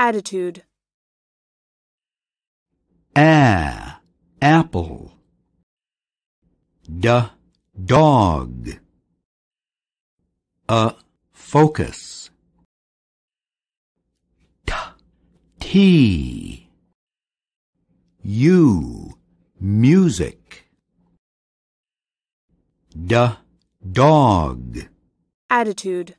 Attitude. Ah, apple. Da, dog. A, focus. T, tea. U, music. Da, dog. Attitude.